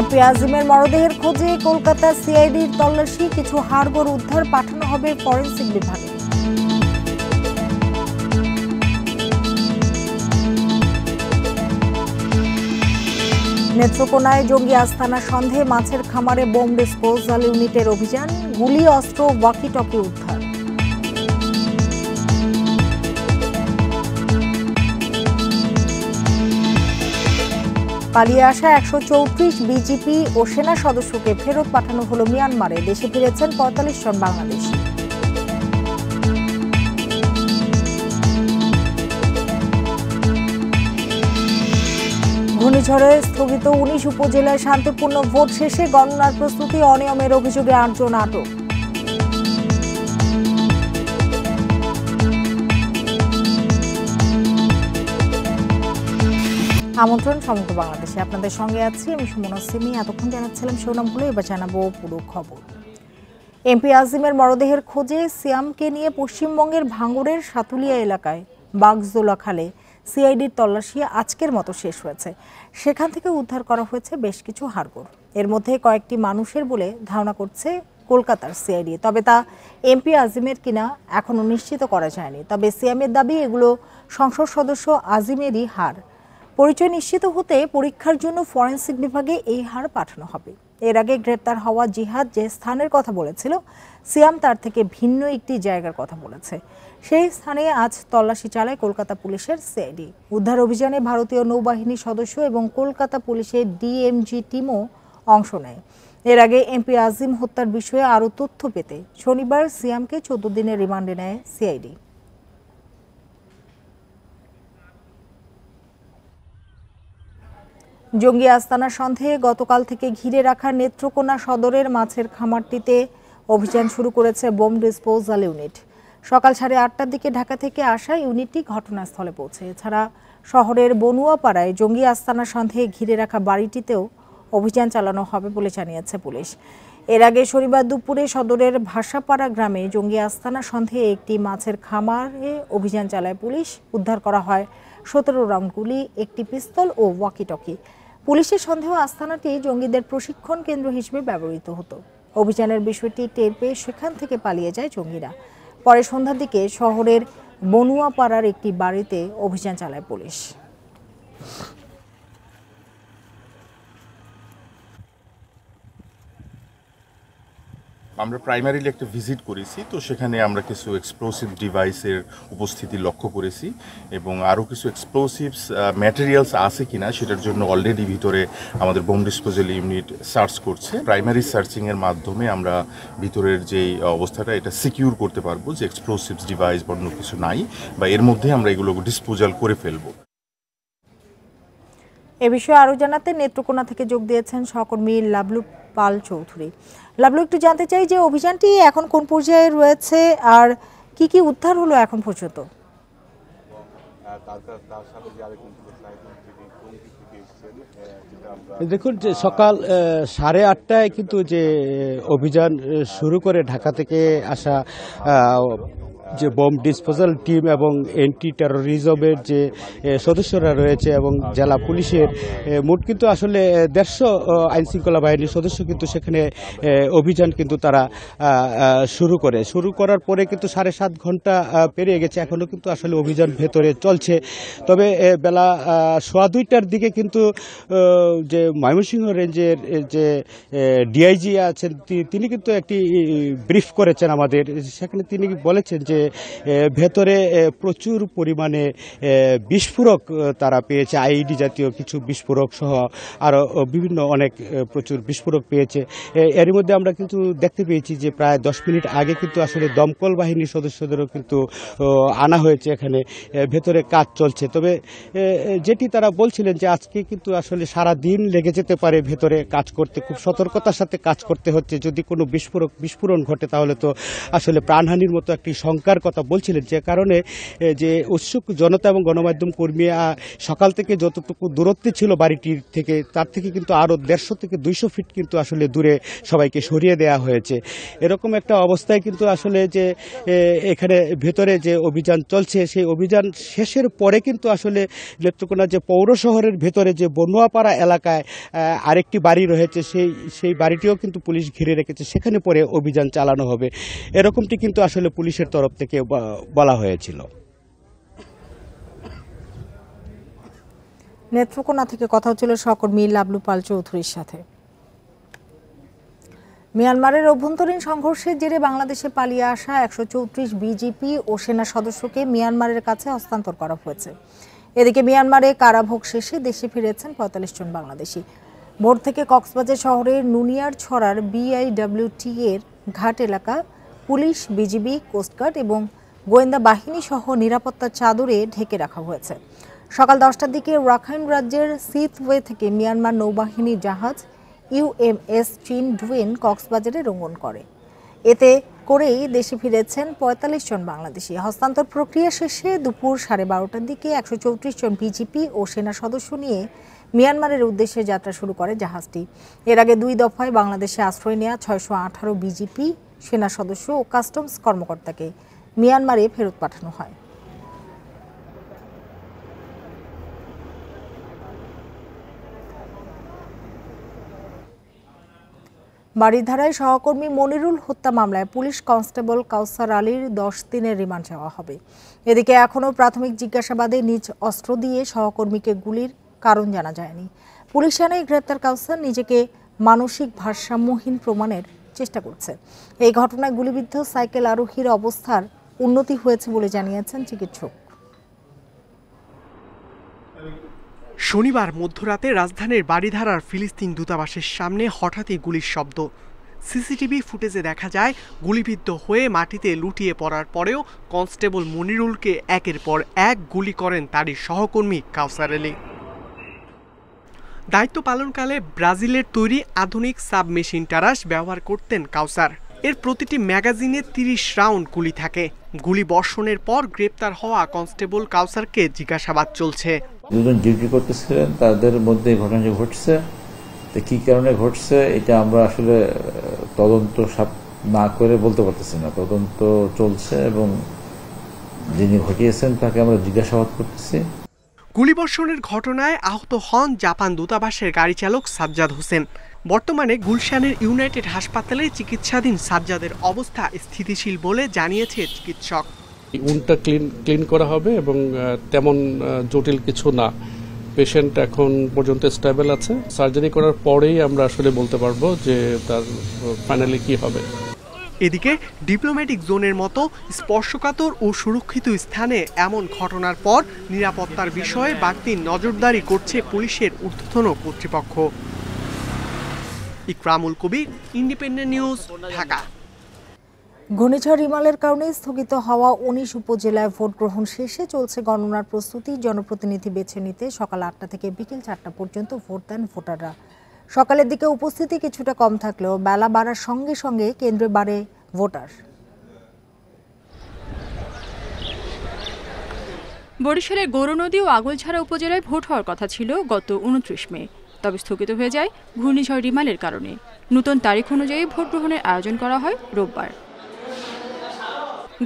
MP আজিমের মরদেহের খোঁজে কলকাতা সিআইডির তল্লাশি কিছু হাড়গোড় উদ্ধার পাঠানো হবে ফরেন্সিক বিভাগে নেত্রকোনায় জঙ্গি আস্তানা সন্দেহে মাছের খামারে বোম ডিসপোজাল ইউনিটের অভিযান গুলি অস্ত্র ওয়াকিটকে উদ্ধার পালিয়ে আসা একশো চৌত্রিশ বিজিপি ও সেনা সদস্যকে ফেরত পাঠানো হল মিয়ানমারে দেশে ফিরেছেন পঁয়তাল্লিশ জন বাংলাদেশ ঘূর্ণিঝড়ে স্থগিত উনিশ উপজেলায় শান্তিপূর্ণ ভোট শেষে গণনার প্রস্তুতি অনিয়মের অভিযোগে আটজন আটক আমন্ত্রণ সমগ্র বাংলাদেশে আপনাদের সঙ্গে আছি আমি সুমনা সিমি এতক্ষণ জানাচ্ছিলাম শিরোনামগুলো এবার জানাবো পুরো খবর এমপি আজিমের মরদেহের খোঁজে সিয়ামকে নিয়ে পশ্চিমবঙ্গের ভাঙ্গুরের সাতুলিয়া এলাকায় বাগজোলা খালে সিআইডির তল্লাশি আজকের মতো শেষ হয়েছে সেখান থেকে উদ্ধার করা হয়েছে বেশ কিছু হাড়গোড় এর মধ্যে কয়েকটি মানুষের বলে ধারণা করছে কলকাতার সিআইডি তবে তা এমপি আজিমের কিনা এখনও নিশ্চিত করা যায়নি তবে সিয়ামের দাবি এগুলো সংসদ সদস্য আজিমেরই হাড় পরিচয় নিশ্চিত হতে পরীক্ষার জন্য ফরেন্সিক বিভাগে এই হার পাঠানো হবে এর আগে গ্রেপ্তার হওয়া জিহাদ যে স্থানের কথা বলেছিল সিয়াম তার থেকে ভিন্ন একটি জায়গার কথা বলেছে সেই স্থানে আজ তল্লাশি চালায় কলকাতা পুলিশের সিআইডি উদ্ধার অভিযানে ভারতীয় নৌবাহিনীর সদস্য এবং কলকাতা পুলিশের ডিএমজি টিমও অংশ নেয় এর আগে এমপি আজিম হত্যার বিষয়ে আরও তথ্য পেতে শনিবার সিয়ামকে চোদ্দ দিনের রিমান্ডে নেয় সিআইডি জঙ্গি আস্তানা সন্দেহে গতকাল থেকে ঘিরে রাখা নেত্রকোনা সদরের মাছের খামারটিতে অভিযান শুরু করেছে বোম ডিসপোজাল ইউনিট সকাল সাড়ে আটটার দিকে ঢাকা থেকে আসা ইউনিটটি ঘটনাস্থলে পৌঁছে এছাড়া শহরের বনুয়াপাড়ায় জঙ্গি আস্তানা সন্দেহে ঘিরে রাখা বাড়িটিতেও অভিযান চালানো হবে বলে জানিয়েছে পুলিশ এর আগে শনিবার দুপুরে সদরের ভাষাপাড়া গ্রামে জঙ্গি আস্তানা সন্দেহে একটি মাছের খামারে অভিযান চালায় পুলিশ উদ্ধার করা হয় সতেরো রাউন্ড গুলি একটি পিস্তল ও ওয়াকিটকি পুলিশের সন্দেহ আস্থানাটি জঙ্গিদের প্রশিক্ষণ কেন্দ্র হিসেবে ব্যবহৃত হতো অভিযানের বিষয়টি টের পেয়ে সেখান থেকে পালিয়ে যায় জঙ্গিরা পরে সন্ধ্যার দিকে শহরের বনুয়াপাড়ার একটি বাড়িতে অভিযান চালায় পুলিশ আমরা প্রাইমারিলি একটা ভিজিট করেছি তো সেখানে আমরা কিছু এক্সপ্লোসিভ ডিভাইসের উপস্থিতি লক্ষ্য করেছি এবং আরও কিছু এক্সপ্লোসিভস ম্যাটেরিয়ালস আছে কি না সেটার জন্য অলরেডি ভিতরে আমাদের বোম ডিসপোজাল ইউনিট সার্চ করছে প্রাইমারি সার্চিংয়ের মাধ্যমে আমরা ভিতরের যে অবস্থাটা এটা সিকিউর করতে পারবো যে এক্সপ্লোসিভস ডিভাইস বা অন্য কিছু নাই বা এর মধ্যে আমরা এগুলো ডিসপোজাল করে ফেলবো এ বিষয়ে আরও জানাতে নেত্রকোনা থেকে যোগ দিয়েছেন সহকর্মী লাবলু পাল চৌধুরী লাভলু একটু জানতে চাই যে অভিযানটি এখন কোন পর্যায়ে রয়েছে আর কি কি উদ্ধার হলো এখন পর্যন্ত দেখুন যে সকাল সাড়ে আটটায় কিন্তু যে অভিযান শুরু করে ঢাকা থেকে আসা যে বোম ডিসপোজাল টিম এবং এন্টি টেরোরিজমের যে সদস্যরা রয়েছে এবং জেলা পুলিশের মোট কিন্তু আসলে দেড়শো আইনশৃঙ্খলা বাহিনীর সদস্য কিন্তু সেখানে অভিযান কিন্তু তারা শুরু করে শুরু করার পরে কিন্তু সাড়ে সাত ঘন্টা পেরিয়ে গেছে এখনও কিন্তু আসলে অভিযান ভেতরে চলছে তবে বেলা সোয়া দুইটার দিকে কিন্তু যে ময়মনসিংহ রেঞ্জের যে ডিআইজি আছেন তিনি কিন্তু একটি ব্রিফ করেছেন আমাদের সেখানে তিনি বলেছেন যে যে ভেতরে প্রচুর পরিমাণে বিস্ফোরক তারা পেয়েছে আইডি জাতীয় কিছু বিস্ফোরক সহ আরও বিভিন্ন অনেক প্রচুর বিস্ফোরক পেয়েছে এর মধ্যে আমরা কিন্তু দেখতে পেয়েছি যে প্রায় দশ মিনিট আগে কিন্তু আসলে দমকল বাহিনীর সদস্যদেরও কিন্তু আনা হয়েছে এখানে ভেতরে কাজ চলছে তবে যেটি তারা বলছিলেন যে আজকে কিন্তু আসলে সারা দিন লেগে যেতে পারে ভেতরে কাজ করতে খুব সতর্কতার সাথে কাজ করতে হচ্ছে যদি কোনো বিস্ফোরক বিস্ফোরণ ঘটে তাহলে তো আসলে প্রাণহানির মতো একটি সংখ্যা ঢোকার কথা বলছিলেন যে কারণে যে উৎসুক জনতা এবং গণমাধ্যম কর্মী সকাল থেকে যতটুকু দূরত্বে ছিল বাড়িটির থেকে তার থেকে কিন্তু আরও দেড়শো থেকে দুইশো ফিট কিন্তু আসলে দূরে সবাইকে সরিয়ে দেয়া হয়েছে এরকম একটা অবস্থায় কিন্তু আসলে যে এখানে ভেতরে যে অভিযান চলছে সেই অভিযান শেষের পরে কিন্তু আসলে নেত্রকোনা যে পৌর শহরের ভেতরে যে বনুয়াপাড়া এলাকায় আরেকটি বাড়ি রয়েছে সেই সেই বাড়িটিও কিন্তু পুলিশ ঘিরে রেখেছে সেখানে পরে অভিযান চালানো হবে এরকমটি কিন্তু আসলে পুলিশের তরফ থেকে বলা হয়েছিল নেত্রকোনা থেকে কথা হচ্ছিল সহকর্মী লাবলু পাল চৌধুরীর সাথে মিয়ানমারের অভ্যন্তরীণ সংঘর্ষের জেরে বাংলাদেশে পালিয়ে আসা একশো চৌত্রিশ বিজিপি ও সেনা সদস্যকে মিয়ানমারের কাছে হস্তান্তর করা হয়েছে এদিকে মিয়ানমারে কারাভোগ শেষে দেশে ফিরেছেন পঁয়তাল্লিশ জন বাংলাদেশি ভোর থেকে কক্সবাজার শহরের নুনিয়ার ছড়ার বিআইডব্লিউটি এর ঘাট এলাকা পুলিশ বিজিবি কোস্টগার্ড এবং গোয়েন্দা বাহিনী সহ নিরাপত্তার চাদরে ঢেকে রাখা হয়েছে সকাল দশটার দিকে রাখাইন রাজ্যের সিথওয়ে থেকে মিয়ানমার নৌবাহিনীর জাহাজ ইউএমএস চীন ডুইন কক্সবাজারে রঙন করে এতে করেই দেশে ফিরেছেন পঁয়তাল্লিশ জন বাংলাদেশি হস্তান্তর প্রক্রিয়া শেষে দুপুর সাড়ে বারোটার দিকে একশো চৌত্রিশ জন বিজিপি ও সেনা সদস্য নিয়ে মিয়ানমারের উদ্দেশ্যে যাত্রা শুরু করে জাহাজটি এর আগে দুই দফায় বাংলাদেশে আশ্রয় নেওয়া ছয়শো আঠারো বিজিপি সেনা সদস্য ও কাস্টমস কর্মকর্তাকে মিয়ানমারে ফেরত পাঠানো হয় বাড়িধারায় সহকর্মী মনিরুল হত্যা মামলায় পুলিশ কনস্টেবল কাউসার আলীর দশ দিনের রিমান্ড চাওয়া হবে এদিকে এখনও প্রাথমিক জিজ্ঞাসাবাদে নিজ অস্ত্র দিয়ে সহকর্মীকে গুলির কারণ জানা যায়নি পুলিশ জানায় গ্রেপ্তার কাউসার নিজেকে মানসিক ভারসাম্যহীন প্রমাণের চেষ্টা করছে এই ঘটনায় গুলিবিদ্ধ সাইকেল আরোহীর অবস্থার উন্নতি হয়েছে বলে জানিয়েছেন চিকিৎসক শনিবার মধ্যরাতে রাজধানীর বাড়িধারার ফিলিস্তিন দূতাবাসের সামনে হঠাৎই গুলির শব্দ সিসিটিভি ফুটেজে দেখা যায় গুলিবিদ্ধ হয়ে মাটিতে লুটিয়ে পড়ার পরেও কনস্টেবল মনিরুলকে একের পর এক গুলি করেন তারই সহকর্মী কাউসার আলী দায়িত্ব পালনকালে ব্রাজিলের তৈরি আধুনিক সাবমেশিন টারাস ব্যবহার করতেন কাউসার এর প্রতিটি ম্যাগাজিনে তিরিশ রাউন্ড গুলি থাকে গুলি বর্ষণের পর গ্রেপ্তার হওয়া কনস্টেবল কাউসারকে জিজ্ঞাসাবাদ চলছে দুজন ডিউটি করতেছিলেন তাদের মধ্যে ঘটনা ঘটছে তো কি কারণে ঘটছে এটা আমরা আসলে তদন্ত না করে বলতে পারতেছি না তদন্ত চলছে এবং যিনি ঘটিয়েছেন তাকে আমরা জিজ্ঞাসাবাদ করতেছি গুলিবর্ষণের ঘটনায় আহত হন জাপান দূতাবাসের গাড়ি চালক সাজ্জাদ হোসেন বর্তমানে গুলশানের ইউনাইটেড হাসপাতালে চিকিৎসাধীন সাজ্জাদের অবস্থা স্থিতিশীল বলে জানিয়েছে চিকিৎসক উনটা ক্লিন ক্লিন করা হবে এবং তেমন জটিল কিছু না পেশেন্ট এখন পর্যন্ত স্টেবল আছে সার্জারি করার পরেই আমরা আসলে বলতে পারবো যে তার ফাইনালি কি হবে এদিকে ডিপ্লোম্যাটিক জোনের মতো স্পর্শকাতর ও সুরক্ষিত স্থানে এমন ঘটনার পর নিরাপত্তার বিষয়ে বাড়তি নজরদারি করছে পুলিশের ঊর্ধ্বতন কর্তৃপক্ষ ইকরামুল কবির ইন্ডিপেন্ডেন্ট নিউজ ঢাকা ঘূর্ণিঝড় রিমালের কারণে স্থগিত হওয়া উনিশ উপজেলায় ভোট গ্রহণ শেষে চলছে গণনার প্রস্তুতি জনপ্রতিনিধি বেছে নিতে সকাল আটটা থেকে বিকেল চারটা পর্যন্ত ভোট দেন ভোটাররা সকালের দিকে উপস্থিতি কিছুটা কম থাকলেও বেলা বাড়ার সঙ্গে সঙ্গে কেন্দ্রে বাড়ে ভোটার বরিশালের গৌরনদী ও আগলছাড়া উপজেলায় ভোট হওয়ার কথা ছিল গত উনত্রিশ মে তবে স্থগিত হয়ে যায় ঘূর্ণিঝড় রিমালের কারণে নতুন তারিখ অনুযায়ী ভোট গ্রহণের আয়োজন করা হয় রোববার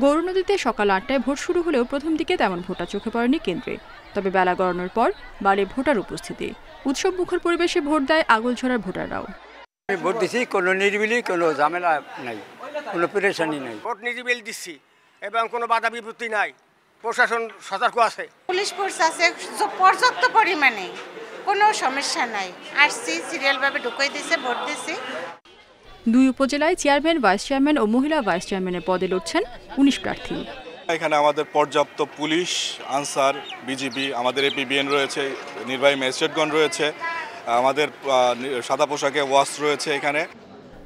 গৌরনদীতে সকাল আটটায় ভোট শুরু হলেও প্রথম দিকে তেমন ভোটার চোখে পড়েনি কেন্দ্রে তবে বেলা গড়ানোর পর বাড়ে ভোটার উপস্থিতি উৎসব মুখর পরিবেশে ভোট দেয় আগলছড়ার ভোটাররাও আমি ভোট দিছি কোনো নিরিবিলি কোনো ঝামেলা নাই কোনো পেরেশানি নাই ভোট নিরিবিলি দিচ্ছি এবং কোনো বাধা বিপত্তি নাই প্রশাসন সতর্ক আছে পুলিশ ফোর্স আছে পর্যাপ্ত পরিমাণে কোনো সমস্যা নাই আসছি সিরিয়ালভাবে ঢুকিয়ে দিছে ভোট দিছি দুই উপজেলায় চেয়ারম্যান ভাইস চেয়ারম্যান ও মহিলা ভাইস চেয়ারম্যানের পদে লড়ছেন উনিশ প্রার্থী এখানে আমাদের পর্যাপ্ত পুলিশ আনসার বিজিবি আমাদের এপিবিএন রয়েছে নির্বাহী ম্যাজিস্ট্রেটগণ রয়েছে আমাদের সাদা পোশাকে ওয়াশ রয়েছে এখানে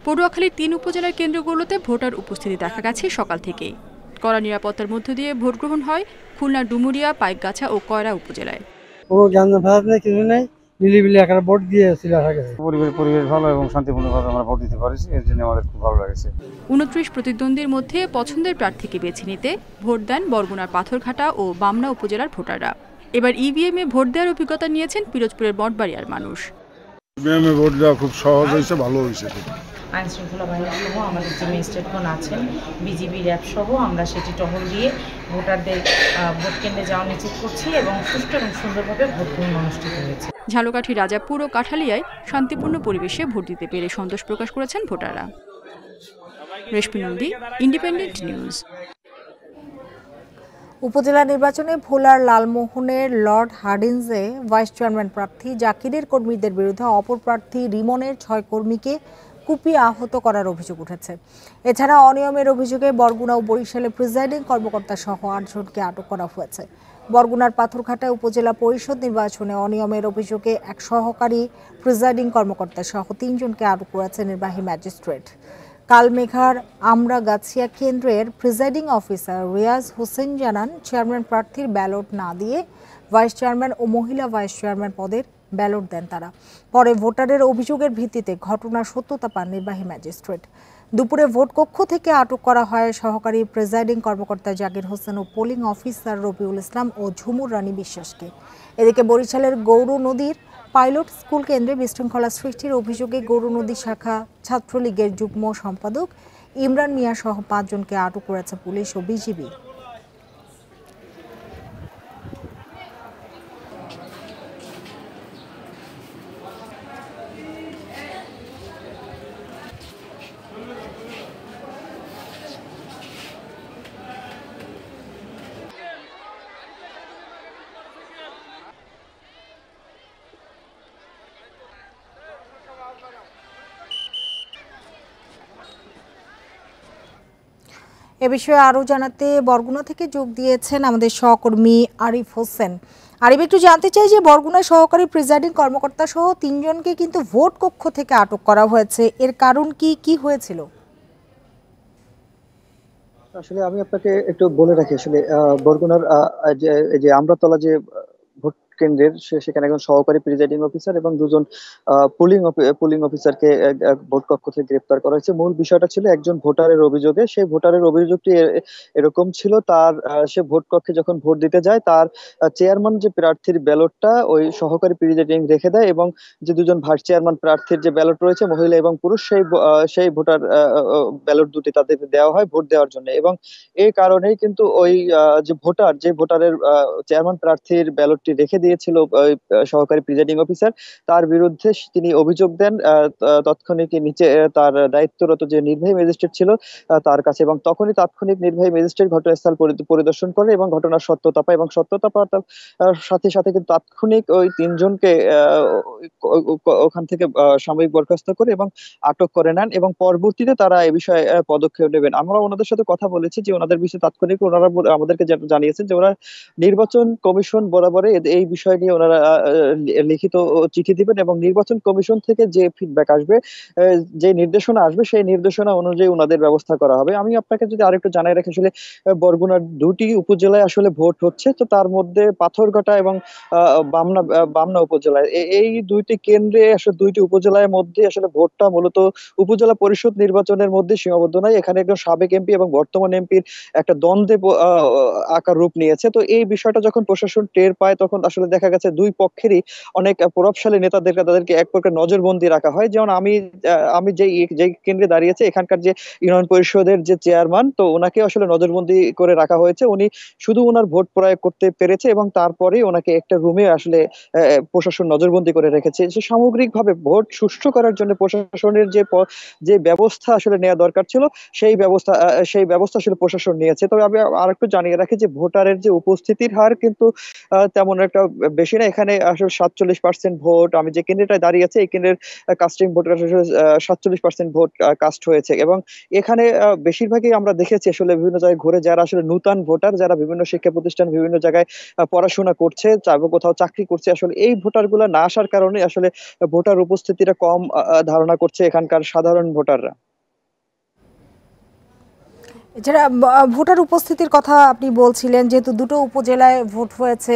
পড়ুয়াখালী তিন উপজেলার কেন্দ্রগুলোতে ভোটার উপস্থিতি দেখা গেছে সকাল থেকেই কড়া নিরাপত্তার মধ্য দিয়ে ভোট গ্রহণ হয় খুলনা ডুমুরিয়া পাইকগাছা ও কয়রা উপজেলায় কোনো নেই কিছু নেই নিলিবিলি একটা ভোট দিয়েছিল আশা গেছে পরিবেশ পরিবেশ ভালো এবং শান্তিপূর্ণভাবে আমরা ভোট দিতে পারছি এর জন্য আমাদের খুব ভালো লাগছে উনত্রিশ প্রতিদ্বন্দ্বীর মধ্যে পছন্দের প্রার্থীকে বেছে নিতে ভোট দেন বরগুনার পাথরঘাটা ও বামনা উপজেলার ভোটাররা এবার ইভিএম e এ ভোট দেওয়ার অভিজ্ঞতা নিয়েছেন পিরোজপুরের বটবাড়িয়ার মানুষ ইভিএম e এ ভোট দেওয়া খুব সহজ হয়েছে ভালো হয়েছে আইনশৃঙ্খলা বাহিনীসহ আমাদের যে ম্যাজিস্ট্রেটগণ আছেন বিজিবি র্যাবসহ আমরা সেটি টহল দিয়ে ভোটারদের ভোট কেন্দ্রে যাওয়া নিশ্চিত করছি এবং সুষ্ঠু এবং সুন্দরভাবে ভোট গ্রহণ অনুষ্ঠিত হয়েছে ঝালকাঠি রাজাপুর ও কাঠালিয়ায় শান্তিপূর্ণ পরিবেশে ভোট দিতে পেরে সন্তোষ প্রকাশ করেছেন ভোটাররা রেশমি নন্দী ইন্ডিপেন্ডেন্ট নিউজ উপজেলা নির্বাচনে ভোলার লালমোহনের লর্ড হার্ডিন্সে ভাইস চেয়ারম্যান প্রার্থী জাকিরের কর্মীদের বিরুদ্ধে অপর প্রার্থী রিমনের ছয় কর্মীকে কুপিয়ে আহত করার অভিযোগ উঠেছে এছাড়া অনিয়মের অভিযোগে বরগুনা ও বরিশালে প্রিজাইডিং কর্মকর্তা সহ আটজনকে আটক করা হয়েছে বরগুনার পাথরঘাটা উপজেলা পরিষদ নির্বাচনে অনিয়মের অভিযোগে এক সহকারী প্রিজাইডিং কর্মকর্তা সহ তিনজনকে আটক করেছে নির্বাহী ম্যাজিস্ট্রেট কালমেঘার গাছিয়া কেন্দ্রের প্রিজাইডিং অফিসার রিয়াজ হোসেন জানান চেয়ারম্যান প্রার্থীর ব্যালট না দিয়ে ভাইস চেয়ারম্যান ও মহিলা ভাইস চেয়ারম্যান পদের ব্যালট দেন তারা পরে ভোটারের অভিযোগের ভিত্তিতে ঘটনার সত্যতা পান নির্বাহী ম্যাজিস্ট্রেট দুপুরে ভোট কক্ষ থেকে আটক করা হয় সহকারী প্রেজাইডিং কর্মকর্তা জাকির হোসেন ও পোলিং অফিসার রবিউল ইসলাম ও ঝুমুর রানী বিশ্বাসকে এদিকে বরিশালের গৌর নদীর পাইলট স্কুল কেন্দ্রে বিশৃঙ্খলা সৃষ্টির অভিযোগে গৌর নদী শাখা ছাত্রলীগের যুগ্ম সম্পাদক ইমরান মিয়া সহ পাঁচজনকে আটক করেছে পুলিশ ও বিজিবি এ বিষয়ে আরও জানাতে বরগুনা থেকে যোগ দিয়েছেন আমাদের সহকর্মী আরিফ হোসেন আরিফ একটু জানতে চাই যে বরগুনা সহকারী প্রিজাইডিং কর্মকর্তা সহ তিনজনকে কিন্তু ভোট কক্ষ থেকে আটক করা হয়েছে এর কারণ কি কি হয়েছিল আসলে আমি আপনাকে একটু বলে রাখি আসলে বরগুনার যে আমরাতলা যে ভোট কেন্দ্রের সেখানে একজন সহকারী প্রিজাইডিং অফিসার এবং দুজন পোলিং পোলিং অফিসারকে ভোট কক্ষ থেকে গ্রেপ্তার করা হয়েছে মূল বিষয়টা ছিল একজন ভোটারের অভিযোগে সেই ভোটারের অভিযোগটি এরকম ছিল তার সে ভোট কক্ষে যখন ভোট দিতে যায় তার চেয়ারম্যান যে প্রার্থীর ব্যালটটা ওই সহকারী প্রিজাইডিং রেখে দেয় এবং যে দুজন ভাইস চেয়ারম্যান প্রার্থীর যে ব্যালট রয়েছে মহিলা এবং পুরুষ সেই সেই ভোটার ব্যালট দুটি তাদের দেওয়া হয় ভোট দেওয়ার জন্য এবং এই কারণেই কিন্তু ওই যে ভোটার যে ভোটারের চেয়ারম্যান প্রার্থীর ব্যালটটি রেখে দিয়েছিল সহকারী প্রিজাইডিং অফিসার তার বিরুদ্ধে তিনি অভিযোগ দেন তৎক্ষণিক নিচে তার দায়িত্বরত যে নির্বাহী ম্যাজিস্ট্রেট ছিল তার কাছে এবং তখনই তাৎক্ষণিক নির্বাহী ম্যাজিস্ট্রেট ঘটনাস্থল পরিদর্শন করে এবং ঘটনার সত্যতা পায় এবং সত্যতা পাওয়ার সাথে সাথে কিন্তু তাৎক্ষণিক ওই তিনজনকে ওখান থেকে সাময়িক বরখাস্ত করে এবং আটক করে নেন এবং পরবর্তীতে তারা এ বিষয়ে পদক্ষেপ নেবেন আমরা ওনাদের সাথে কথা বলেছি যে ওনাদের বিষয়ে তাৎক্ষণিক ওনারা আমাদেরকে জানিয়েছেন যে ওরা নির্বাচন কমিশন বরাবরে এই বিষয় নিয়ে ওনারা লিখিত চিঠি দিবেন এবং নির্বাচন কমিশন থেকে যে ফিডব্যাক আসবে যে নির্দেশনা আসবে সেই নির্দেশনা অনুযায়ী ওনাদের ব্যবস্থা করা হবে আমি আপনাকে যদি আরেকটু জানাই রাখি আসলে বরগুনার দুটি উপজেলায় আসলে ভোট হচ্ছে তো তার মধ্যে পাথরঘাটা এবং বামনা বামনা উপজেলায় এই দুইটি কেন্দ্রে আসলে দুইটি উপজেলার মধ্যে আসলে ভোটটা মূলত উপজেলা পরিষদ নির্বাচনের মধ্যে সীমাবদ্ধ নয় এখানে একজন সাবেক এমপি এবং বর্তমান এমপির একটা দ্বন্দ্বে আকার রূপ নিয়েছে তো এই বিষয়টা যখন প্রশাসন টের পায় তখন আসলে আসলে দেখা গেছে দুই পক্ষেরই অনেক প্রভাবশালী নেতাদেরকে তাদেরকে এক প্রকার নজরবন্দি রাখা হয় যেমন আমি আমি যে যে কেন্দ্রে দাঁড়িয়েছে এখানকার যে ইউনিয়ন পরিষদের যে চেয়ারম্যান তো ওনাকে আসলে নজরবন্দি করে রাখা হয়েছে উনি শুধু ওনার ভোট প্রয়োগ করতে পেরেছে এবং তারপরে ওনাকে একটা রুমে আসলে প্রশাসন নজরবন্দি করে রেখেছে সে সামগ্রিকভাবে ভোট সুষ্ঠু করার জন্য প্রশাসনের যে যে ব্যবস্থা আসলে নেওয়া দরকার ছিল সেই ব্যবস্থা সেই ব্যবস্থা আসলে প্রশাসন নিয়েছে তবে আমি আর একটু জানিয়ে রাখি যে ভোটারের যে উপস্থিতির হার কিন্তু তেমন একটা বেশি না এখানে আসলে সাতচল্লিশ পার্সেন্ট ভোট আমি যে কেন্দ্রটায় দাঁড়িয়ে আছি এই কেন্দ্রের কাস্টিং আসলে সাতচল্লিশ পার্সেন্ট ভোট কাস্ট হয়েছে এবং এখানে বেশিরভাগই আমরা দেখেছি আসলে বিভিন্ন জায়গায় ঘুরে যারা আসলে নূতন ভোটার যারা বিভিন্ন শিক্ষা প্রতিষ্ঠান বিভিন্ন জায়গায় পড়াশোনা করছে কোথাও চাকরি করছে আসলে এই ভোটারগুলো না আসার কারণে আসলে ভোটার উপস্থিতিটা কম ধারণা করছে এখানকার সাধারণ ভোটাররা এছাড়া ভোটার উপস্থিতির কথা আপনি বলছিলেন যেহেতু দুটো উপজেলায় ভোট হয়েছে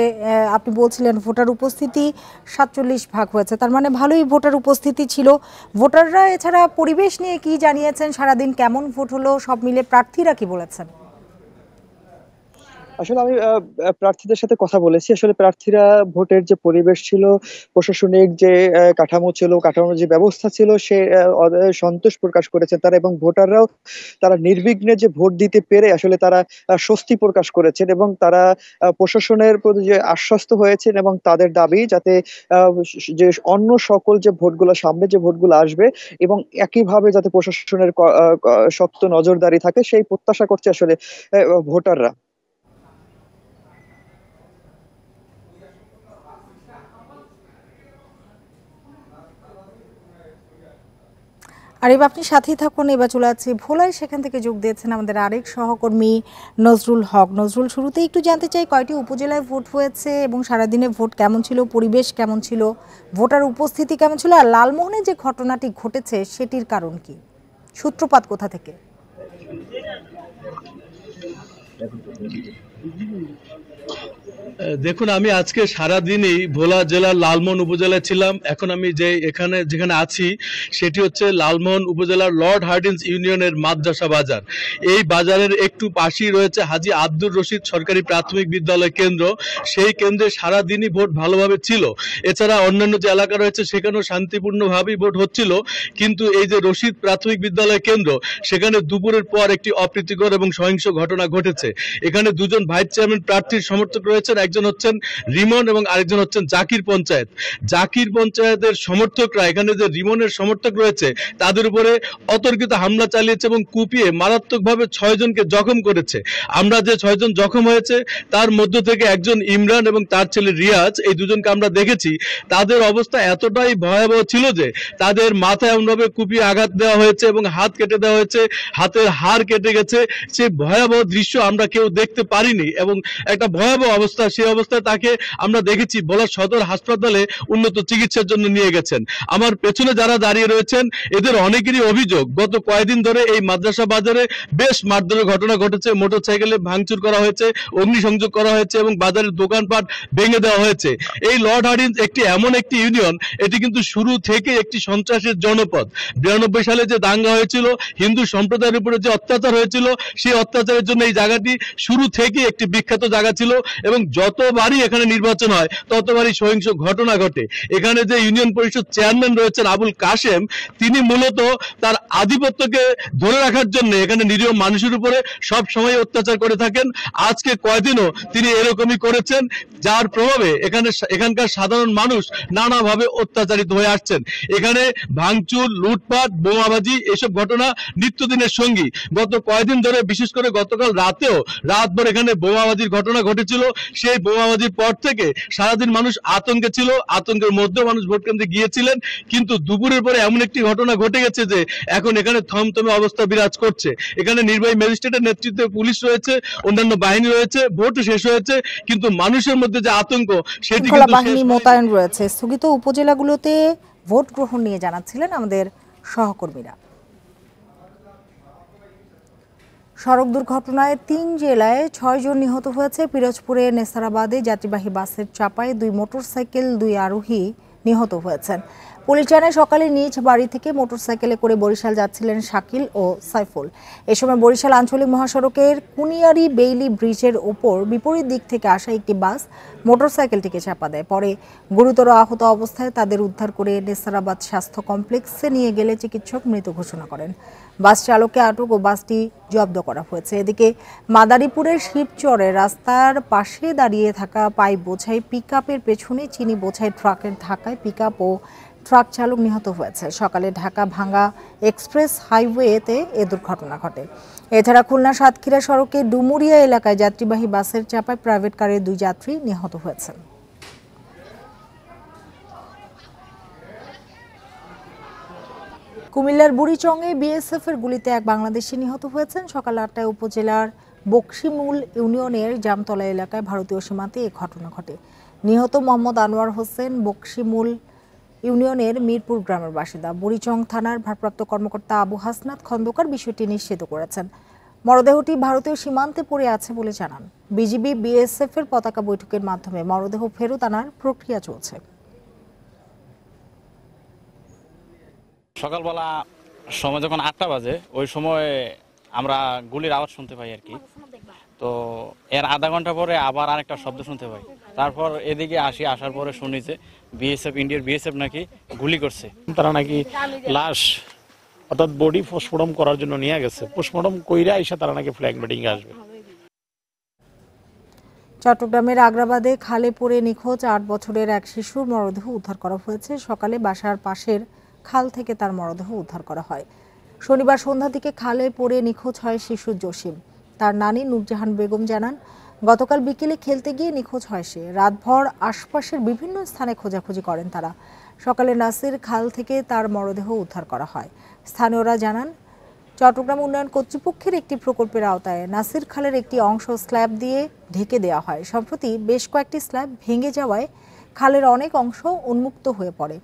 আপনি বলছিলেন ভোটার উপস্থিতি সাতচল্লিশ ভাগ হয়েছে তার মানে ভালোই ভোটার উপস্থিতি ছিল ভোটাররা এছাড়া পরিবেশ নিয়ে কি জানিয়েছেন সারাদিন কেমন ভোট হলো সব মিলে প্রার্থীরা কি বলেছেন আসলে আমি প্রার্থীদের সাথে কথা বলেছি আসলে প্রার্থীরা ভোটের যে পরিবেশ ছিল প্রশাসনিক যে কাঠামো ছিল কাঠামোর যে ব্যবস্থা ছিল সে সন্তোষ প্রকাশ করেছেন তারা এবং ভোটাররাও তারা নির্বিঘ্নে যে ভোট দিতে পেরে আসলে তারা স্বস্তি প্রকাশ করেছেন এবং তারা প্রশাসনের প্রতি যে আশ্বস্ত হয়েছেন এবং তাদের দাবি যাতে যে অন্য সকল যে ভোটগুলো সামনে যে ভোটগুলো আসবে এবং একইভাবে যাতে প্রশাসনের শক্ত নজরদারি থাকে সেই প্রত্যাশা করছে আসলে ভোটাররা আর আপনি সাথেই থাকুন এবার চলে আসছি ভোলায় সেখান থেকে যোগ দিয়েছেন আমাদের আরেক সহকর্মী নজরুল হক নজরুল শুরুতে একটু জানতে চাই কয়টি উপজেলায় ভোট হয়েছে এবং সারাদিনে ভোট কেমন ছিল পরিবেশ কেমন ছিল ভোটার উপস্থিতি কেমন ছিল আর লালমোহনে যে ঘটনাটি ঘটেছে সেটির কারণ কি সূত্রপাত কোথা থেকে দেখুন আমি আজকে সারাদিনই ভোলা জেলার লালমোহন উপজেলায় ছিলাম এখন আমি যে এখানে যেখানে আছি সেটি হচ্ছে লালমোহন উপজেলার লর্ড হার্ডিন্স ইউনিয়নের মাদ্রাসা বাজার এই বাজারের একটু পাশেই রয়েছে হাজি আব্দুর রশিদ সরকারি প্রাথমিক বিদ্যালয় কেন্দ্র সেই কেন্দ্রে সারাদিনই ভোট ভালোভাবে ছিল এছাড়া অন্যান্য যে এলাকা রয়েছে সেখানেও শান্তিপূর্ণভাবেই ভোট হচ্ছিল কিন্তু এই যে রশিদ প্রাথমিক বিদ্যালয় কেন্দ্র সেখানে দুপুরের পর একটি অপ্রীতিকর এবং সহিংস ঘটনা ঘটেছে এখানে দুজন ভাইস চেয়ারম্যান প্রার্থীর সমর্থক রয়েছেন একজন হচ্ছেন রিমন এবং আরেকজন হচ্ছেন জাকির পঞ্চায়েত জাকির পঞ্চায়েতের সমর্থকরা এখানে যে রিমনের সমর্থক রয়েছে তাদের উপরে অতর্কিত হামলা চালিয়েছে এবং কুপিয়ে মারাত্মকভাবে ছয়জনকে জখম করেছে আমরা যে ছয়জন জখম হয়েছে তার মধ্য থেকে একজন ইমরান এবং তার ছেলে রিয়াজ এই দুজনকে আমরা দেখেছি তাদের অবস্থা এতটাই ভয়াবহ ছিল যে তাদের মাথায় এমনভাবে কুপিয়ে আঘাত দেওয়া হয়েছে এবং হাত কেটে দেওয়া হয়েছে হাতের হাড় কেটে গেছে সেই ভয়াবহ দৃশ্য আমরা কেউ দেখতে পারিনি এবং একটা ভয়াবহ অবস্থা সেই অবস্থায় তাকে আমরা দেখেছি ভোলা সদর হাসপাতালে উন্নত চিকিৎসার জন্য নিয়ে গেছেন আমার পেছনে যারা দাঁড়িয়ে রয়েছেন এদের অনেকেরই অভিযোগ গত কয়েকদিন ধরে এই মাদ্রাসা বাজারে বেশ মারধরের ঘটনা ঘটেছে মোটর সাইকেলে ভাঙচুর করা হয়েছে অগ্নিসংযোগ করা হয়েছে এবং বাজারের দোকানপাট ভেঙে দেওয়া হয়েছে এই লর্ড হার্ডিন একটি এমন একটি ইউনিয়ন এটি কিন্তু শুরু থেকে একটি সন্ত্রাসের জনপদ বিরানব্বই সালে যে দাঙ্গা হয়েছিল হিন্দু সম্প্রদায়ের উপরে যে অত্যাচার হয়েছিল সেই অত্যাচারের জন্য এই জায়গাটি শুরু থেকে একটি বিখ্যাত জায়গা ছিল এবং যতবারই এখানে নির্বাচন হয় ততবারই সহিংস ঘটনা ঘটে এখানে যে ইউনিয়ন পরিষদ চেয়ারম্যান রয়েছেন আবুল কাশেম তিনি মূলত তার আধিপত্যকে ধরে রাখার জন্য এখানে নিরীহ মানুষের উপরে সব সময় অত্যাচার করে থাকেন আজকে কয়দিনও তিনি এরকমই করেছেন যার প্রভাবে এখানে এখানকার সাধারণ মানুষ নানাভাবে অত্যাচারিত হয়ে আসছেন এখানে ভাঙচুর লুটপাট বোমাবাজি এসব ঘটনা নিত্যদিনের সঙ্গী গত কয়েকদিন ধরে বিশেষ করে গতকাল রাতেও রাতভর এখানে বোমাবাজির ঘটনা ঘটেছিল সে সেই বোমাবাজির পর থেকে সারাদিন মানুষ আতঙ্কে ছিল আতঙ্কের মধ্যে মানুষ ভোট কেন্দ্রে গিয়েছিলেন কিন্তু দুপুরের পরে এমন একটি ঘটনা ঘটে গেছে যে এখন এখানে থমথমে অবস্থা বিরাজ করছে এখানে নির্বাহী ম্যাজিস্ট্রেটের নেতৃত্বে পুলিশ রয়েছে অন্যান্য বাহিনী রয়েছে ভোট শেষ হয়েছে কিন্তু মানুষের মধ্যে যে আতঙ্ক সেটি বাহিনী মোতায়েন রয়েছে স্থগিত উপজেলাগুলোতে ভোট গ্রহণ নিয়ে জানাচ্ছিলেন আমাদের সহকর্মীরা সড়ক দুর্ঘটনায় তিন জেলায় ছয়জন নিহত হয়েছে পিরোজপুরে নেসারাবাদে যাত্রীবাহী বাসের চাপায় দুই মোটরসাইকেল দুই আরোহী নিহত হয়েছেন পুলিশ জানায় সকালে নিজ বাড়ি থেকে মোটরসাইকেলে করে বরিশাল যাচ্ছিলেন শাকিল ও সাইফুল এ সময় বরিশাল আঞ্চলিক মহাসড়কের কুনিয়ারি বেইলি ব্রিজের ওপর বিপরীত দিক থেকে আসা একটি বাস মোটরসাইকেলটিকে চাপা দেয় পরে গুরুতর আহত অবস্থায় তাদের উদ্ধার করে নেসারাবাদ স্বাস্থ্য কমপ্লেক্সে নিয়ে গেলে চিকিৎসক মৃত ঘোষণা করেন বাস চালককে আটক ও বাসটি জব্দ করা হয়েছে এদিকে মাদারীপুরের শিবচরে রাস্তার পাশে দাঁড়িয়ে থাকা পাইপ বোঝাই পিক পেছনে চিনি বোঝাই ট্রাকের ধাক্কায় পিক ও ট্রাক চালক নিহত হয়েছে সকালে ঢাকা ভাঙ্গা এক্সপ্রেস হাইওয়েতে এ দুর্ঘটনা ঘটে এছাড়া খুলনা সাতক্ষীরা সড়কে ডুমুরিয়া এলাকায় যাত্রীবাহী বাসের চাপায় প্রাইভেট কারের দুই যাত্রী নিহত হয়েছেন কুমিল্লার বুড়িচংয়ে বিএসএফ এর গুলিতে এক বাংলাদেশি নিহত হয়েছেন সকাল আটটায় উপজেলার বক্সিমুল ইউনিয়নের জামতলা এলাকায় ভারতীয় সীমান্তে এ ঘটনা ঘটে নিহত মোহাম্মদ আনোয়ার হোসেন বক্সিমুল ইউনিয়নের মিরপুর গ্রামের বাসিন্দা বুড়িচং থানার ভারপ্রাপ্ত কর্মকর্তা আবু হাসনাত খন্দকার বিষয়টি নিশ্চিত করেছেন মরদেহটি ভারতীয় সীমান্তে পড়ে আছে বলে জানান বিজিবি বিএসএফ এর পতাকা বৈঠকের মাধ্যমে মরদেহ ফেরত আনার প্রক্রিয়া চলছে সকালবেলা সময় যখন আটটা বাজে ওই সময় আমরা গুলির আওয়াজ শুনতে পাই আর কি তো এর আধা ঘন্টা পরে আবার আরেকটা শব্দ শুনতে পাই তারপর এদিকে আসি আসার পরে শুনি যে বিএসএফ ইন্ডিয়ার বিএসএফ নাকি গুলি করছে তারা নাকি লাশ অর্থাৎ বডি পোস্টমর্টম করার জন্য নিয়ে গেছে পোস্টমর্টম কইরা আইসা তারা নাকি ফ্ল্যাগ মিটিং আসবে চট্টগ্রামের আগ্রাবাদে খালে পড়ে নিখোঁজ আট বছরের এক শিশুর মরদেহ উদ্ধার করা হয়েছে সকালে বাসার পাশের খাল থেকে তার মরদেহ উদ্ধার করা হয় শনিবার সন্ধ্যা থেকে খালে পড়ে নিখোঁজ হয় শিশু জসিম তার নানি নুরজাহান বেগম জানান গতকাল বিকেলে খেলতে গিয়ে নিখোঁজ হয় সে রাতভর আশপাশের বিভিন্ন স্থানে খোঁজাখুঁজি করেন তারা সকালে নাসির খাল থেকে তার মরদেহ উদ্ধার করা হয় স্থানীয়রা জানান চট্টগ্রাম উন্নয়ন কর্তৃপক্ষের একটি প্রকল্পের আওতায় নাসির খালের একটি অংশ স্ল্যাব দিয়ে ঢেকে দেওয়া হয় সম্প্রতি বেশ কয়েকটি স্ল্যাব ভেঙে যাওয়ায় খালের অনেক অংশ উন্মুক্ত হয়ে পড়ে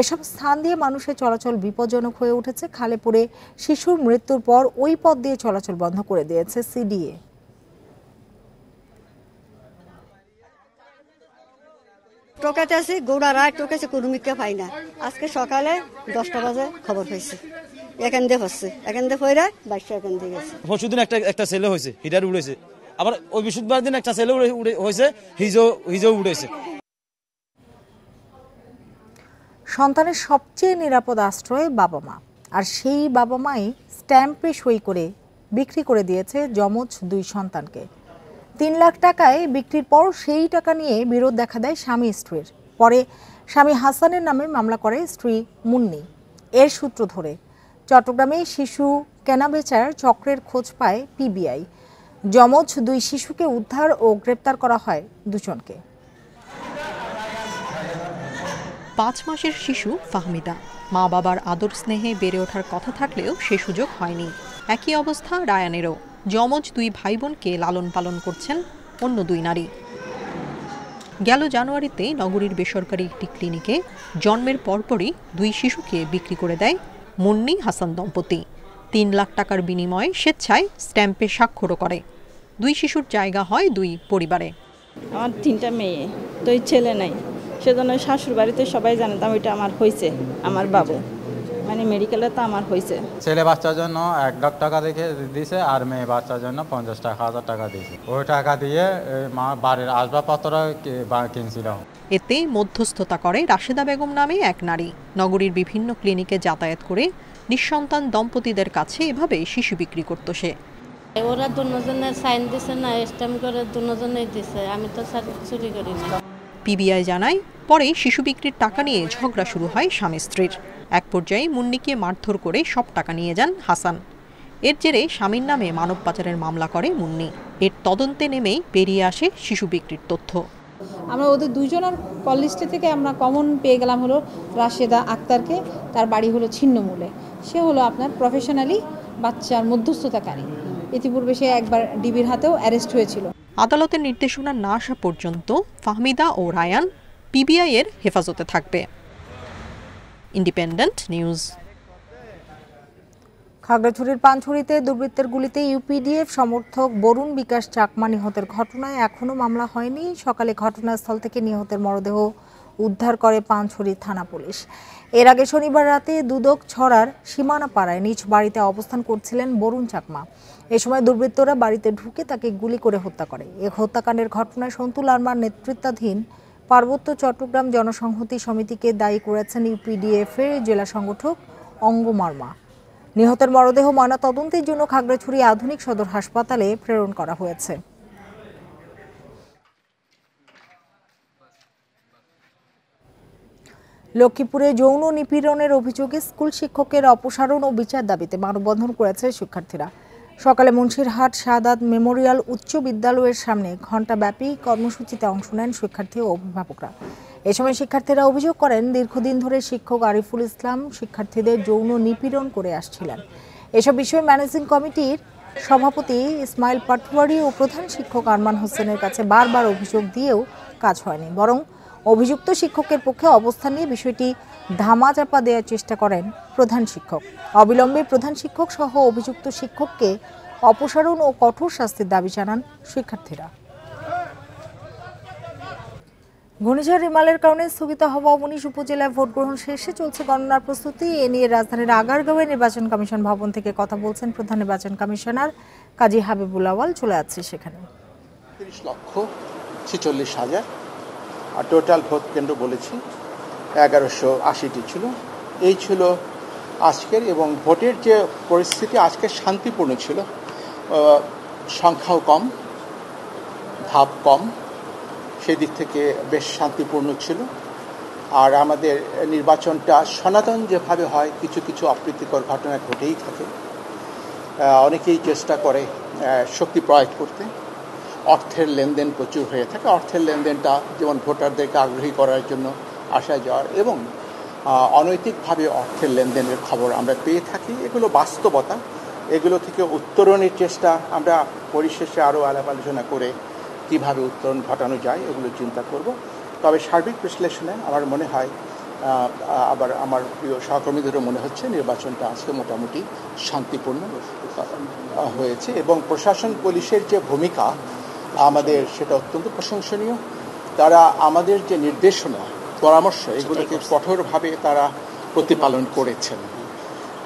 এসব স্থান দিয়ে মানুষের চলাচল বিপজ্জনক হয়ে উঠেছে খালে পড়ে শিশুর মৃত্যুর পর ওই পথ দিয়ে চলাচল বন্ধ করে দিয়েছে সিডিএ টোকাতে আছি গৌড়া রায় টোকেছে কুর্মিককে পাই না আজকে সকালে দশটা বাজে খবর হয়েছে এখান দিয়ে হচ্ছে এখান দিয়ে হয়ে বাইশটা এখান দিয়ে গেছে পরশুদিন একটা একটা ছেলে হয়েছে হিটার উড়েছে আবার ওই বৃহস্পতিবার দিন একটা ছেলে উড়ে হয়েছে হিজো হিজো উড়েছে সন্তানের সবচেয়ে নিরাপদ আশ্রয় বাবা মা আর সেই বাবা মাই স্ট্যাম্পে সই করে বিক্রি করে দিয়েছে যমজ দুই সন্তানকে তিন লাখ টাকায় বিক্রির পর সেই টাকা নিয়ে বিরোধ দেখা দেয় স্বামী স্ত্রীর পরে স্বামী হাসানের নামে মামলা করে স্ত্রী মুন্নি এর সূত্র ধরে চট্টগ্রামে শিশু কেনাবেচার চক্রের খোঁজ পায় পিবিআই যমজ দুই শিশুকে উদ্ধার ও গ্রেপ্তার করা হয় দুজনকে পাঁচ মাসের শিশু ফাহমিদা মা বাবার আদর স্নেহে বেড়ে ওঠার কথা থাকলেও সে সুযোগ হয়নি একই অবস্থা রায়ানেরও যমজ দুই ভাই বোনকে লালন পালন করছেন অন্য দুই নারী গেল জানুয়ারিতে নগরীর বেসরকারি একটি ক্লিনিকে জন্মের পরপরই দুই শিশুকে বিক্রি করে দেয় মুন্নি হাসান দম্পতি তিন লাখ টাকার বিনিময়ে স্বেচ্ছায় স্ট্যাম্পে স্বাক্ষরও করে দুই শিশুর জায়গা হয় দুই পরিবারে আমার তিনটা মেয়ে তো ছেলে নাই সেজন্য শাশুর বাড়িতে সবাই জানতাম এটা আমার হয়েছে আমার বাবু মানে মেডিকেলে তো আমার হয়েছে ছেলে বাচ্চার জন্য এক লাখ টাকা দেখে দিয়েছে আর মেয়ে বাচ্চার জন্য পঞ্চাশ টাকা হাজার টাকা দিয়েছে ওই টাকা দিয়ে মা বাড়ির আসবাবপত্র কিনছিলাম এতে মধ্যস্থতা করে রাশেদা বেগম নামে এক নারী নগরীর বিভিন্ন ক্লিনিকে যাতায়াত করে নিঃসন্তান দম্পতিদের কাছে এভাবে শিশু বিক্রি করত সে ওরা দুজনের সাইন দিছে না স্ট্যাম্প করে দুজনেই দিছে আমি তো স্যার চুরি করি না পিবিআই জানায় পরে শিশু বিক্রির টাকা নিয়ে ঝগড়া শুরু হয় স্বামী স্ত্রীর এক পর্যায়ে মুন্নিকে মারধর করে সব টাকা নিয়ে যান হাসান এর জেরে স্বামীর নামে মানব পাচারের মামলা করে মুন্নি এর তদন্তে নেমেই বেরিয়ে আসে শিশু বিক্রির তথ্য আমরা ওদের দুজনের কল লিস্টে থেকে আমরা কমন পেয়ে গেলাম হলো রাশেদা আক্তারকে তার বাড়ি হলো ছিন্নমূলে সে হলো আপনার প্রফেশনালি বাচ্চার মধ্যস্থতাকারী ইতিপূর্বে সে একবার ডিবির হাতেও অ্যারেস্ট হয়েছিল আদালতের নির্দেশনা না আসা পর্যন্ত ফাহমিদা ও রায়ান পিবিআই এর হেফাজতে থাকবে ইন্ডিপেন্ডেন্ট নিউজ খাগড়াছড়ির পানছড়িতে দুর্বৃত্তের গুলিতে ইউপিডিএফ সমর্থক বরুণ বিকাশ চাকমা নিহতের ঘটনায় এখনও মামলা হয়নি সকালে ঘটনাস্থল থেকে নিহতের মরদেহ উদ্ধার করে পানছড়ি থানা পুলিশ এর আগে শনিবার রাতে দুদক ছড়ার সীমানা পাড়ায় নিজ বাড়িতে অবস্থান করছিলেন বরুণ চাকমা এ সময় দুর্বৃত্তরা বাড়িতে ঢুকে তাকে গুলি করে হত্যা করে এ হত্যাকাণ্ডের ঘটনায় সন্তু লার্মার নেতৃত্বাধীন পার্বত্য চট্টগ্রাম জনসংহতি সমিতিকে দায়ী করেছেন ইউপিডিএফ এর জেলা সংগঠক অঙ্গ মার্মা নিহতের মরদেহ তদন্তের জন্য খাগড়াছড়ি আধুনিক সদর হাসপাতালে প্রেরণ করা হয়েছে লক্ষ্মীপুরে যৌন নিপীড়নের অভিযোগে স্কুল শিক্ষকের অপসারণ ও বিচার দাবিতে মানববন্ধন করেছে শিক্ষার্থীরা সকালে মুন্সিরহাট সাদাত মেমোরিয়াল উচ্চ বিদ্যালয়ের সামনে ঘণ্টাব্যাপী কর্মসূচিতে অংশ নেন শিক্ষার্থী ও অভিভাবকরা এ সময় শিক্ষার্থীরা অভিযোগ করেন দীর্ঘদিন ধরে শিক্ষক আরিফুল ইসলাম শিক্ষার্থীদের যৌন নিপীড়ন করে আসছিলেন এসব বিষয়ে ম্যানেজিং কমিটির সভাপতি ইসমাইল পাটওয়ারি ও প্রধান শিক্ষক আরমান হোসেনের কাছে বারবার অভিযোগ দিয়েও কাজ হয়নি বরং অভিযুক্ত শিক্ষকের পক্ষে অবস্থান নিয়ে বিষয়টি ধামাচাপা দেওয়ার চেষ্টা করেন প্রধান শিক্ষক অবিলম্বে প্রধান শিক্ষক সহ অভিযুক্ত শিক্ষককে অপসারণ ও কঠোর শাস্তির দাবি জানান শিক্ষার্থীরা ঘূর্ণিঝড় রিমালের কারণে স্থগিত হওয়া উনিশ উপজেলায় ভোট গ্রহণ শেষে চলছে গণনার প্রস্তুতি এ নিয়ে রাজধানীর আগারগাঁওয়ে নির্বাচন কমিশন ভবন থেকে কথা বলছেন প্রধান নির্বাচন কমিশনার কাজী হাবিবুল আওয়াল চলে আসছে সেখানে তিরিশ লক্ষ ছেচল্লিশ হাজার আর টোটাল ভোট কেন্দ্র বলেছি এগারোশো আশিটি ছিল এই ছিল আজকের এবং ভোটের যে পরিস্থিতি আজকে শান্তিপূর্ণ ছিল সংখ্যাও কম ধাপ কম সেদিক থেকে বেশ শান্তিপূর্ণ ছিল আর আমাদের নির্বাচনটা সনাতন যেভাবে হয় কিছু কিছু অপ্রীতিকর ঘটনা ঘটেই থাকে অনেকেই চেষ্টা করে শক্তি প্রয়োগ করতে অর্থের লেনদেন প্রচুর হয়ে থাকে অর্থের লেনদেনটা যেমন ভোটারদেরকে আগ্রহী করার জন্য আসা যাওয়ার এবং অনৈতিকভাবে অর্থের লেনদেনের খবর আমরা পেয়ে থাকি এগুলো বাস্তবতা এগুলো থেকে উত্তরণের চেষ্টা আমরা পরিশেষে আরও আলাপ আলোচনা করে কিভাবে উত্তরণ ঘটানো যায় এগুলো চিন্তা করব তবে সার্বিক বিশ্লেষণে আমার মনে হয় আবার আমার প্রিয় সহকর্মীদেরও মনে হচ্ছে নির্বাচনটা আজকে মোটামুটি শান্তিপূর্ণ হয়েছে এবং প্রশাসন পুলিশের যে ভূমিকা আমাদের সেটা অত্যন্ত প্রশংসনীয় তারা আমাদের যে নির্দেশনা পরামর্শ এগুলোকে কঠোরভাবে তারা প্রতিপালন করেছেন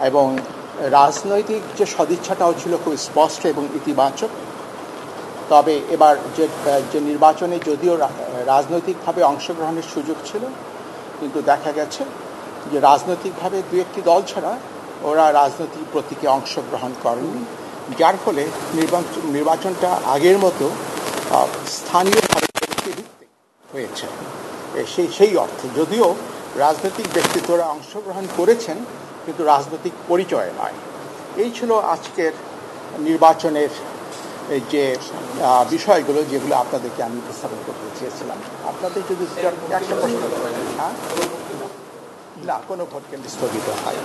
এবং রাজনৈতিক যে সদিচ্ছাটাও ছিল খুব স্পষ্ট এবং ইতিবাচক তবে এবার যে যে নির্বাচনে যদিও রাজনৈতিকভাবে অংশগ্রহণের সুযোগ ছিল কিন্তু দেখা গেছে যে রাজনৈতিকভাবে দু একটি দল ছাড়া ওরা রাজনৈতিক প্রতীকে অংশগ্রহণ করেনি যার ফলে নির্বাচনটা আগের মতো স্থানীয়ভাবে হয়েছে সেই সেই অর্থে যদিও রাজনৈতিক ব্যক্তিত্বরা অংশগ্রহণ করেছেন কিন্তু রাজনৈতিক পরিচয় নয় এই ছিল আজকের নির্বাচনের যে বিষয়গুলো যেগুলো আপনাদেরকে আমি উপস্থাপন করতে চেয়েছিলাম আপনাদের যদি একটা প্রশ্ন হ্যাঁ না কোনো ভোট কেন্দ্র স্থগিত হয়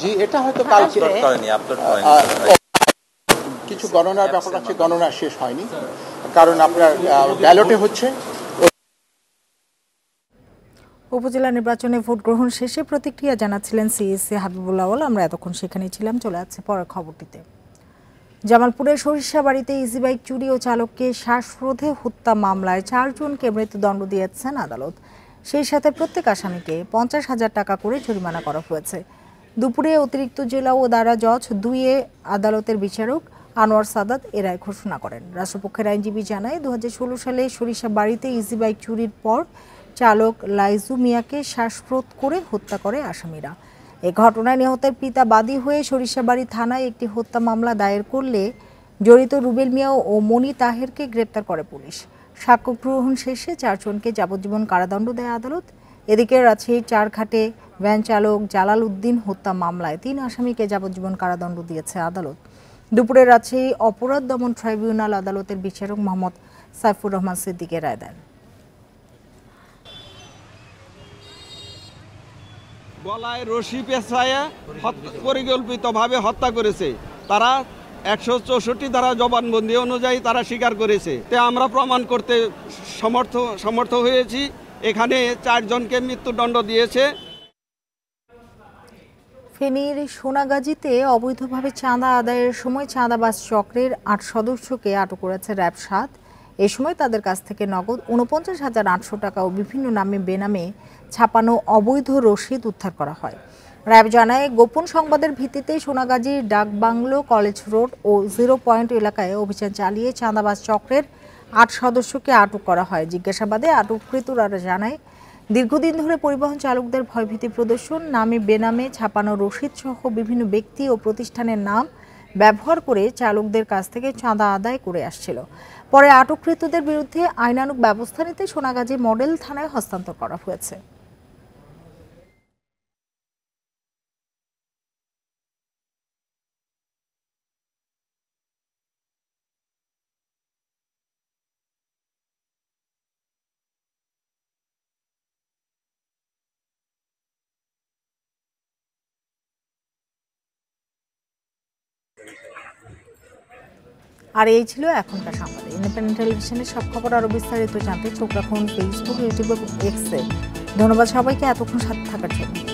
জি এটা হয়তো কালকে কিছু গণনার ব্যাপার আছে গণনা শেষ হয়নি কারণ আপনার ব্যালটে হচ্ছে উপজেলা নির্বাচনে ভোট গ্রহণ শেষে প্রতিক্রিয়া জানাচ্ছিলেন সিএসসি হাবিবুল আওয়াল আমরা এতক্ষণ সেখানে ছিলাম চলে আসছে পরের খবরটিতে জামালপুরের সরিষা সরিষাবাড়িতে ইজিবাইক চুরি ও চালককে শ্বাসরোধে হত্যা মামলায় চারজনকে মৃত্যুদণ্ড দিয়েছেন আদালত সেই সাথে প্রত্যেক আসামিকে পঞ্চাশ হাজার টাকা করে জরিমানা করা হয়েছে দুপুরে অতিরিক্ত জেলা ও দ্বারা জজ দুইয়ে আদালতের বিচারক আনোয়ার সাদাত এ রায় ঘোষণা করেন রাষ্ট্রপক্ষের আইনজীবী জানায় দু সালে সরিষা বাড়িতে ইজিবাইক চুরির পর চালক লাইজু মিয়াকে শ্বাসরোধ করে হত্যা করে আসামিরা এ ঘটনায় নিহতের পিতা বাদী হয়ে সরিষাবাড়ি থানায় একটি হত্যা মামলা দায়ের করলে জড়িত রুবেল মিয়া ও মনি তাহেরকে গ্রেপ্তার করে পুলিশ সাক্ষ্য গ্রহণ শেষে চারজনকে যাবজ্জীবন কারাদণ্ড দেয় আদালত এদিকে রাজশাহীর চারঘাটে ভ্যান চালক জালাল উদ্দিন হত্যা মামলায় তিন আসামিকে যাবজ্জীবন কারাদণ্ড দিয়েছে আদালত দুপুরে রাজশাহী অপরাধ দমন ট্রাইব্যুনাল আদালতের বিচারক মোহাম্মদ সাইফুর রহমান সিদ্দিকের রায় দেন গলায় রশি পেছায় পরিকল্পিতভাবে হত্যা করেছে তারা একশো চৌষট্টি ধারা জবানবন্দি অনুযায়ী তারা স্বীকার করেছে তে আমরা প্রমাণ করতে সমর্থ সমর্থ হয়েছি এখানে চারজনকে মৃত্যুদণ্ড দিয়েছে ফেনীর সোনাগাজীতে অবৈধভাবে চাঁদা আদায়ের সময় চাঁদাবাস চক্রের আট সদস্যকে আটক করেছে র্যাব সাত এ সময় তাদের কাছ থেকে নগদ উনপঞ্চাশ হাজার আটশো টাকা ও বিভিন্ন নামে বেনামে ছাপানো অবৈধ রসিদ উদ্ধার করা হয় র্যাব জানায় গোপন সংবাদের ভিত্তিতে সোনাগাজীর ডাকবাংলো কলেজ রোড ও জিরো পয়েন্ট এলাকায় অভিযান চালিয়ে চাঁদাবাস চক্রের আট সদস্যকে আটক করা হয় জিজ্ঞাসাবাদে আটককৃতরা জানায় দীর্ঘদিন ধরে পরিবহন চালকদের ভয়ভীতি প্রদর্শন নামে বেনামে ছাপানো রশিদ সহ বিভিন্ন ব্যক্তি ও প্রতিষ্ঠানের নাম ব্যবহার করে চালকদের কাছ থেকে চাঁদা আদায় করে আসছিল পরে আটককৃতদের বিরুদ্ধে আইনানুক ব্যবস্থা নিতে সোনাগাজী মডেল থানায় হস্তান্তর করা হয়েছে আর এই ছিল এখনকার সংবাদ ইন্ডিপেন্ডেন্ট টেলিভিশনের সব খবর আরও বিস্তারিত জানতে চোখ রাখুন ফেসবুক ইউটিউব এবং এক্সে ধন্যবাদ সবাইকে এতক্ষণ সাথে থাকার জন্য